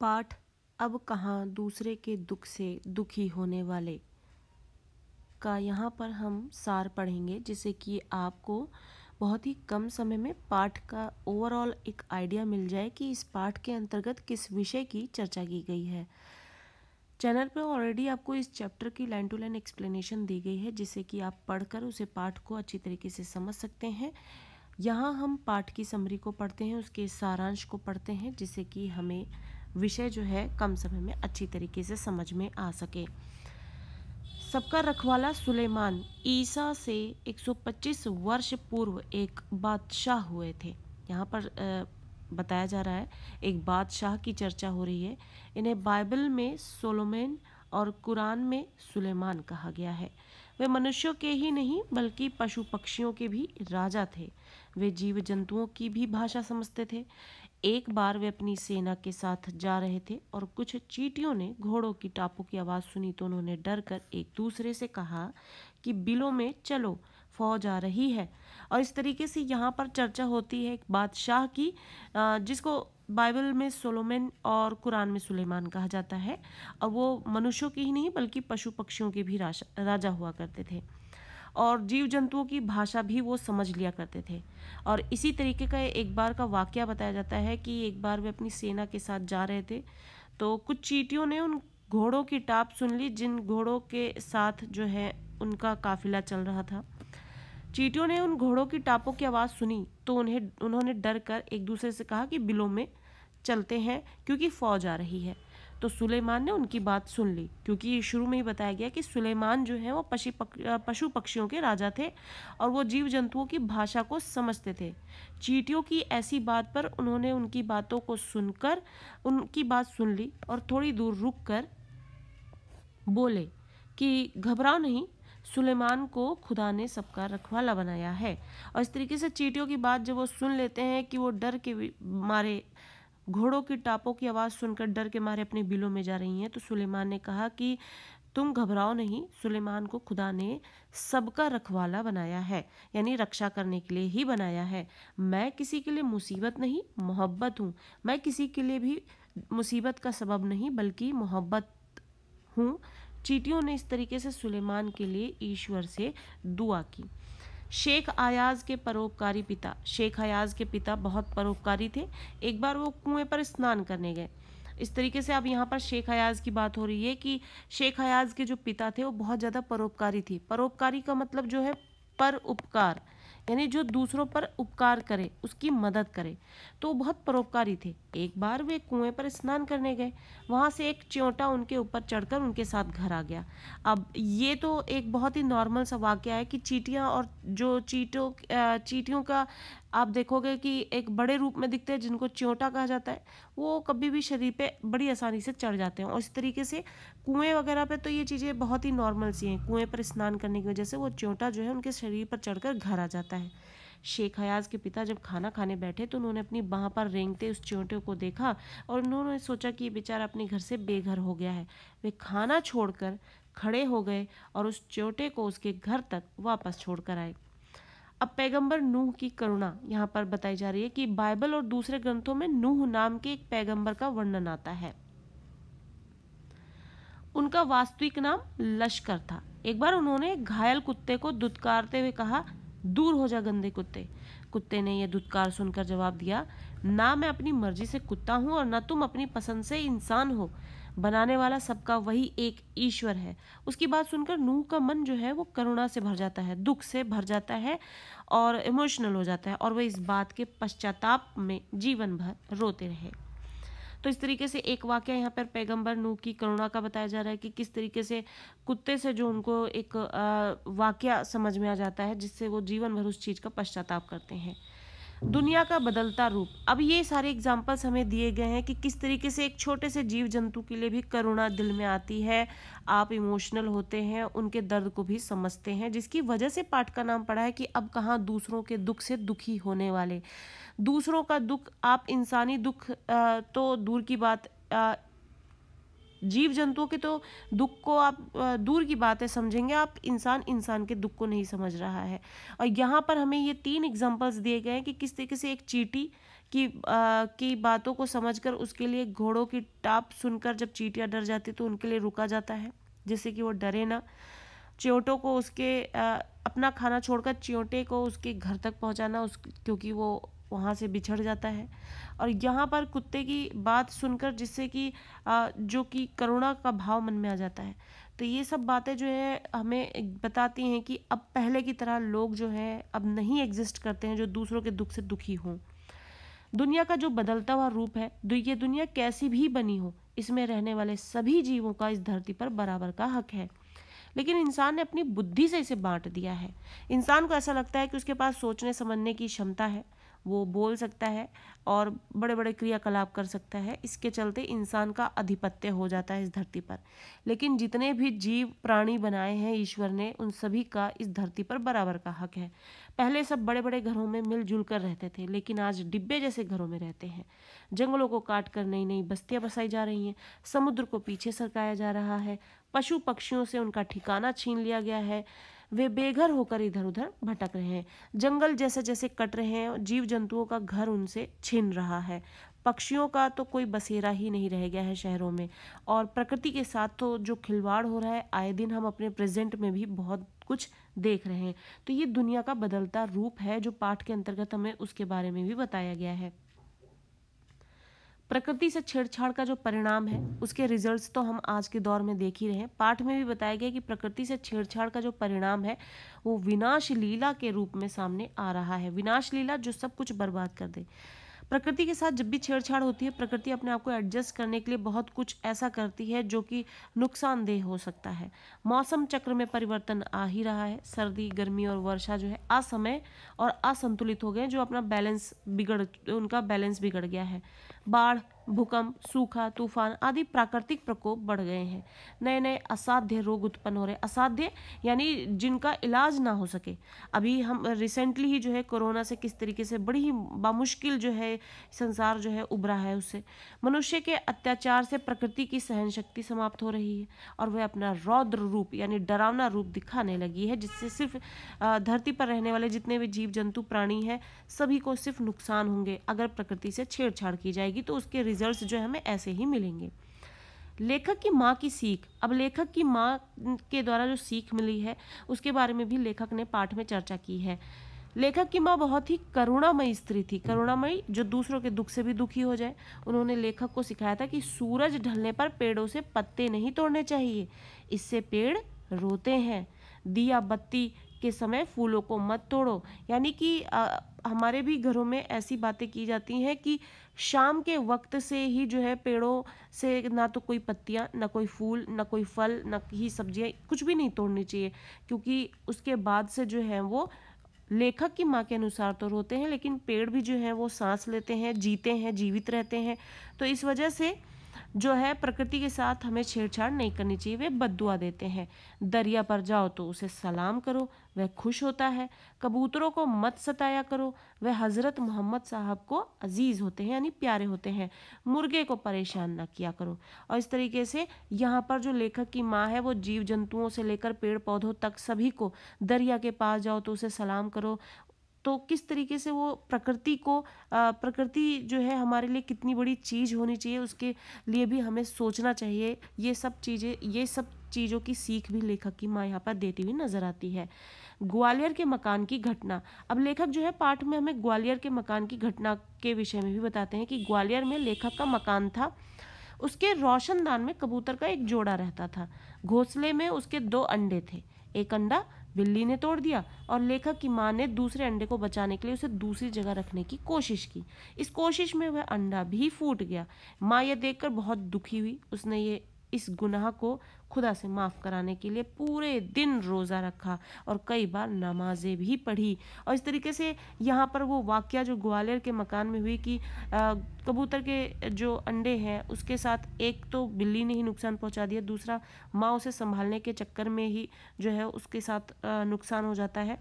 पाठ अब कहाँ दूसरे के दुख से दुखी होने वाले का यहाँ पर हम सार पढ़ेंगे जिससे कि आपको बहुत ही कम समय में पाठ का ओवरऑल एक आइडिया मिल जाए कि इस पाठ के अंतर्गत किस विषय की चर्चा की गई है चैनल पर ऑलरेडी आपको इस चैप्टर की लाइन टू लाइन एक्सप्लेनेशन दी गई है जिससे कि आप पढ़कर उसे पाठ को अच्छी तरीके से समझ सकते हैं यहाँ हम पाठ की समरी को पढ़ते हैं उसके सारांश को पढ़ते हैं जिससे कि हमें विषय जो है कम समय में अच्छी तरीके से समझ में आ सके सबका रखवाला सुलेमान ईसा से 125 वर्ष पूर्व एक बादशाह हुए थे यहाँ पर बताया जा रहा है एक बादशाह की चर्चा हो रही है इन्हें बाइबल में सोलोमैन और कुरान में सुलेमान कहा गया है वे मनुष्यों के ही नहीं बल्कि पशु पक्षियों के भी राजा थे वे जीव जंतुओं की भी भाषा समझते थे एक बार वे अपनी सेना के साथ जा रहे थे और कुछ चीटियों ने घोड़ों की टापू की आवाज़ सुनी तो उन्होंने डर कर एक दूसरे से कहा कि बिलों में चलो फौज आ रही है और इस तरीके से यहाँ पर चर्चा होती है एक बादशाह की जिसको बाइबल में सोलोमन और कुरान में सुलेमान कहा जाता है और वो मनुष्यों की ही नहीं बल्कि पशु पक्षियों के भी राजा हुआ करते थे और जीव जंतुओं की भाषा भी वो समझ लिया करते थे और इसी तरीके का एक बार का वाक्य बताया जाता है कि एक बार वे अपनी सेना के साथ जा रहे थे तो कुछ चीटियों ने उन घोड़ों की टाप सुन ली जिन घोड़ों के साथ जो है उनका काफिला चल रहा था चीटियों ने उन घोड़ों की टापों की आवाज़ सुनी तो उन्हें उन्होंने डर कर एक दूसरे से कहा कि बिलों में चलते हैं क्योंकि फौज आ रही है तो सुलेमान ने उनकी बात सुन ली क्योंकि शुरू में ही बताया गया कि सुलेमान जो है वो पशु पक, पशु पक्षियों के राजा थे और वो जीव जंतुओं की भाषा को समझते थे चीटियों की ऐसी बात पर उन्होंने उनकी बातों को सुनकर उनकी बात सुन ली और थोड़ी दूर रुक कर बोले कि घबराओ नहीं सुलेमान को खुदा ने सबका रखवाला बनाया है और इस तरीके से चीटियों की बात जब वो सुन लेते हैं कि वो डर के मारे घोड़ों की टापों की आवाज़ सुनकर डर के मारे अपने बिलों में जा रही हैं तो सुलेमान ने कहा कि तुम घबराओ नहीं सुलेमान को खुदा ने सबका रखवाला बनाया है यानी रक्षा करने के लिए ही बनाया है मैं किसी के लिए मुसीबत नहीं मोहब्बत हूँ मैं किसी के लिए भी मुसीबत का सबब नहीं बल्कि मोहब्बत हूँ चीटियों ने इस तरीके से सुलेमान के लिए ईश्वर से दुआ की शेख अयाज के परोपकारी पिता शेख अयाज के पिता बहुत परोपकारी थे एक बार वो कुएं पर स्नान करने गए इस तरीके से अब यहाँ पर शेख आयाज की बात हो रही है कि शेख आयाज के जो पिता थे वो बहुत ज़्यादा परोपकारी थी परोपकारी का मतलब जो है पर उपकार यानी जो दूसरों पर उपकार करे उसकी मदद करे तो वो बहुत परोपकारी थे एक बार वे कुएं पर स्नान करने गए वहाँ से एक च्योटा उनके ऊपर चढ़कर उनके साथ घर आ गया अब ये तो एक बहुत ही नॉर्मल सा वाक्य है कि चीटियाँ और जो चीटों चीटियों का आप देखोगे कि एक बड़े रूप में दिखते हैं जिनको च्योटा कहा जाता है वो कभी भी शरीर पे बड़ी आसानी से चढ़ जाते हैं और इस तरीके से कुएं वगैरह पे तो ये चीज़ें बहुत ही नॉर्मल सी हैं कुएं पर स्नान करने की वजह से वो च्योटा जो है उनके शरीर पर चढ़कर घर आ जाता है शेख हयाज के पिता जब खाना खाने बैठे तो उन्होंने अपनी बाह पर रेंगते उस चिवटे को देखा और उन्होंने सोचा कि ये बेचारा अपने घर से बेघर हो गया है वे खाना छोड़कर खड़े हो गए और उस चोटे को उसके घर तक वापस छोड़कर आए अब पैगंबर नूह की करुणा यहाँ पर बताई जा रही है कि बाइबल और दूसरे ग्रंथों में नूह नाम के एक पैगंबर का वर्णन आता है उनका वास्तविक नाम लश्कर था एक बार उन्होंने घायल कुत्ते को दुदकारते हुए कहा दूर हो जा गंदे कुत्ते कुत्ते ने यह दुत्कार सुनकर जवाब दिया ना मैं अपनी मर्जी से कुत्ता हूँ और ना तुम अपनी पसंद से इंसान हो बनाने वाला सबका वही एक ईश्वर है उसकी बात सुनकर नूह का मन जो है वो करुणा से भर जाता है दुख से भर जाता है और इमोशनल हो जाता है और वह इस बात के पश्चाताप में जीवन भर रोते रहे तो इस तरीके से एक वाक्य यहाँ पर पैगंबर नू की करुणा का बताया जा रहा है कि किस तरीके से कुत्ते से जो उनको एक वाक्य समझ में आ जाता है जिससे वो जीवन भर उस चीज़ का पश्चाताप करते हैं दुनिया का बदलता रूप अब ये सारे एग्जाम्पल्स हमें दिए गए हैं कि किस तरीके से एक छोटे से जीव जंतु के लिए भी करुणा दिल में आती है आप इमोशनल होते हैं उनके दर्द को भी समझते हैं जिसकी वजह से पाठ का नाम पड़ा है कि अब कहाँ दूसरों के दुख से दुखी होने वाले दूसरों का दुख आप इंसानी दुख तो दूर की बात जीव जंतुओं के तो दुख को आप दूर की बात है समझेंगे आप इंसान इंसान के दुख को नहीं समझ रहा है और यहाँ पर हमें ये तीन एग्जाम्पल्स दिए गए हैं कि किस तरीके से एक चीटी की आ, की बातों को समझकर उसके लिए घोड़ों की टाप सुनकर जब चीटियाँ डर जाती तो उनके लिए रुका जाता है जिससे कि वो डरे ना चियोटों को उसके आ, अपना खाना छोड़कर चियोटे को उसके घर तक पहुंचाना उस क्योंकि वो वहाँ से बिछड़ जाता है और यहाँ पर कुत्ते की बात सुनकर जिससे कि जो कि करुणा का भाव मन में आ जाता है तो ये सब बातें जो है हमें बताती हैं कि अब पहले की तरह लोग जो है अब नहीं एग्जिस्ट करते हैं जो दूसरों के दुख से दुखी हों दुनिया का जो बदलता हुआ रूप है ये दुनिया कैसी भी बनी हो इसमें रहने वाले सभी जीवों का इस धरती पर बराबर का हक है लेकिन इंसान ने अपनी बुद्धि से इसे बांट दिया है इंसान को ऐसा लगता है कि उसके पास सोचने समझने की क्षमता है वो बोल सकता है और बड़े बड़े क्रियाकलाप कर सकता है इसके चलते इंसान का आधिपत्य हो जाता है इस धरती पर लेकिन जितने भी जीव प्राणी बनाए हैं ईश्वर ने उन सभी का इस धरती पर बराबर का हक है पहले सब बड़े बड़े घरों में मिलजुल कर रहते थे लेकिन आज डिब्बे जैसे घरों में रहते हैं जंगलों को काट कर नई नई बस्तियाँ बसाई जा रही हैं समुद्र को पीछे सरकाया जा रहा है पशु पक्षियों से उनका ठिकाना छीन लिया गया है वे बेघर होकर इधर उधर भटक रहे हैं जंगल जैसे जैसे कट रहे हैं जीव जंतुओं का घर उनसे छिन रहा है पक्षियों का तो कोई बसेरा ही नहीं रह गया है शहरों में और प्रकृति के साथ तो जो खिलवाड़ हो रहा है आए दिन हम अपने प्रेजेंट में भी बहुत कुछ देख रहे हैं तो ये दुनिया का बदलता रूप है जो पाठ के अंतर्गत हमें उसके बारे में भी बताया गया है प्रकृति से छेड़छाड़ का जो परिणाम है उसके रिजल्ट्स तो हम आज के दौर में देख ही रहे हैं पाठ में भी बताया गया कि प्रकृति से छेड़छाड़ का जो परिणाम है वो विनाश लीला के रूप में सामने आ रहा है विनाश लीला जो सब कुछ बर्बाद कर दे प्रकृति के साथ जब भी छेड़छाड़ होती है प्रकृति अपने आप को एडजस्ट करने के लिए बहुत कुछ ऐसा करती है जो कि नुकसानदेह हो सकता है मौसम चक्र में परिवर्तन आ ही रहा है सर्दी गर्मी और वर्षा जो है असमय और असंतुलित हो गए जो अपना बैलेंस बिगड़ उनका बैलेंस बिगड़ गया है बाढ़ भूकंप सूखा तूफान आदि प्राकृतिक प्रकोप बढ़ गए हैं नए नए असाध्य रोग उत्पन्न हो रहे हैं असाध्य यानी जिनका इलाज ना हो सके अभी हम रिसेंटली ही जो है कोरोना से किस तरीके से बड़ी ही बामुश्किल जो है संसार जो है उभरा है उससे मनुष्य के अत्याचार से प्रकृति की सहन शक्ति समाप्त हो रही है और वह अपना रौद्र रूप यानी डरावना रूप दिखाने लगी है जिससे सिर्फ धरती पर रहने वाले जितने भी जीव जंतु प्राणी हैं सभी को सिर्फ नुकसान होंगे अगर प्रकृति से छेड़छाड़ की जाएगी तो उसके रिजल्ट्स जो हमें ऐसे ही मिलेंगे लेखक की माँ की सीख अब लेखक की माँ के द्वारा जो सीख मिली है उसके बारे में भी लेखक ने पाठ में चर्चा की है लेखक की माँ बहुत ही करुणामयी स्त्री थी करुणामयी जो दूसरों के दुख से भी दुखी हो जाए उन्होंने लेखक को सिखाया था कि सूरज ढलने पर पेड़ों से पत्ते नहीं तोड़ने चाहिए इससे पेड़ रोते हैं दिया बत्ती के समय फूलों को मत तोड़ो यानी कि आ, हमारे भी घरों में ऐसी बातें की जाती हैं कि शाम के वक्त से ही जो है पेड़ों से ना तो कोई पत्तियाँ ना कोई फूल ना कोई फल ना ही सब्जियाँ कुछ भी नहीं तोड़नी चाहिए क्योंकि उसके बाद से जो है वो लेखक की माँ के अनुसार तो रोते हैं लेकिन पेड़ भी जो है वो सांस लेते हैं जीते हैं जीवित रहते हैं तो इस वजह से जो है प्रकृति के साथ हमें छेड़छाड़ नहीं करनी चाहिए वे बदुआ देते हैं दरिया पर जाओ तो उसे सलाम करो वह खुश होता है कबूतरों को मत सताया करो वह हज़रत मोहम्मद साहब को अजीज़ होते हैं यानी प्यारे होते हैं मुर्गे को परेशान ना किया करो और इस तरीके से यहाँ पर जो लेखक की माँ है वो जीव जंतुओं से लेकर पेड़ पौधों तक सभी को दरिया के पास जाओ तो उसे सलाम करो तो किस तरीके से वो प्रकृति को प्रकृति जो है हमारे लिए कितनी बड़ी चीज़ होनी चाहिए उसके लिए भी हमें सोचना चाहिए ये सब चीज़ें ये सब चीज़ों की सीख भी लेखक की माँ यहाँ पर देती हुई नजर आती है ग्वालियर के मकान की घटना अब लेखक जो है पाठ में हमें ग्वालियर के मकान की घटना के विषय में भी बताते हैं कि ग्वालियर में लेखक का मकान था उसके रोशनदान में कबूतर का एक जोड़ा रहता था घोंसले में उसके दो अंडे थे एक अंडा बिल्ली ने तोड़ दिया और लेखक की माँ ने दूसरे अंडे को बचाने के लिए उसे दूसरी जगह रखने की कोशिश की इस कोशिश में वह अंडा भी फूट गया माँ यह देखकर बहुत दुखी हुई उसने ये इस गुनाह को खुदा से माफ़ कराने के लिए पूरे दिन रोज़ा रखा और कई बार नमाजें भी पढ़ी और इस तरीके से यहाँ पर वो वाक़ जो ग्वालियर के मकान में हुई कि कबूतर के जो अंडे हैं उसके साथ एक तो बिल्ली ने ही नुकसान पहुँचा दिया दूसरा माँ उसे संभालने के चक्कर में ही जो है उसके साथ नुकसान हो जाता है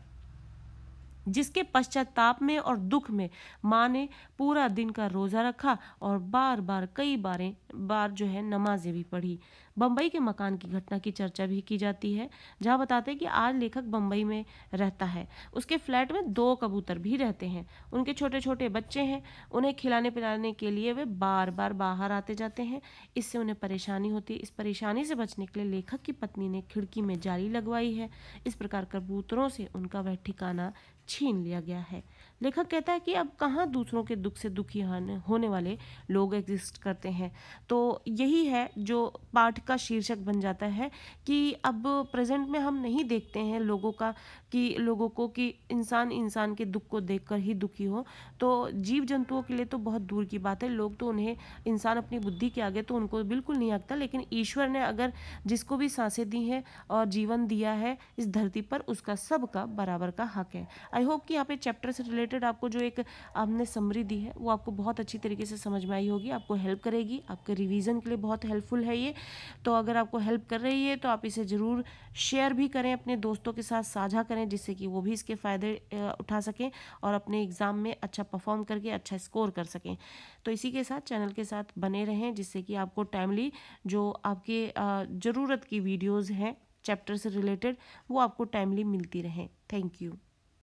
जिसके पश्चाताप में और दुख में माँ ने पूरा दिन का रोज़ा रखा और बार बार कई बारें बार जो है नमाजें भी पढ़ी बम्बई के मकान की घटना की चर्चा भी की जाती है जहाँ बताते हैं कि आज लेखक बम्बई में रहता है उसके फ्लैट में दो कबूतर भी रहते हैं उनके छोटे छोटे बच्चे हैं उन्हें खिलाने पिलाने के लिए वे बार बार बाहर आते जाते हैं इससे उन्हें परेशानी होती है इस परेशानी से बचने के लिए लेखक की पत्नी ने खिड़की में जाली लगवाई है इस प्रकार कबूतरों से उनका वह ठिकाना छीन लिया गया है लेखक कहता है कि अब कहाँ दूसरों के दुख से दुखी होने वाले लोग एग्जिस्ट करते हैं तो यही है जो पाठ का शीर्षक बन जाता है कि अब प्रेजेंट में हम नहीं देखते हैं लोगों का कि लोगों को कि इंसान इंसान के दुख को देखकर ही दुखी हो तो जीव जंतुओं के लिए तो बहुत दूर की बात है लोग तो उन्हें इंसान अपनी बुद्धि के आगे तो उनको बिल्कुल नहीं आंकता लेकिन ईश्वर ने अगर जिसको भी सांसें दी हैं और जीवन दिया है इस धरती पर उसका सबका बराबर का हक है आई होप कि यहाँ पे चैप्टर से रिलेटेड रिलेटेड आपको जो एक आपने समरी दी है वो आपको बहुत अच्छी तरीके से समझ में आई होगी आपको हेल्प करेगी आपके रिवीजन के लिए बहुत हेल्पफुल है ये तो अगर आपको हेल्प कर रही है तो आप इसे ज़रूर शेयर भी करें अपने दोस्तों के साथ साझा करें जिससे कि वो भी इसके फ़ायदे उठा सकें और अपने एग्ज़ाम में अच्छा परफॉर्म करके अच्छा स्कोर कर सकें तो इसी के साथ चैनल के साथ बने रहें जिससे कि आपको टाइमली जो आपके ज़रूरत की वीडियोज़ हैं चैप्टर से रिलेटेड वो आपको टाइमली मिलती रहें थैंक यू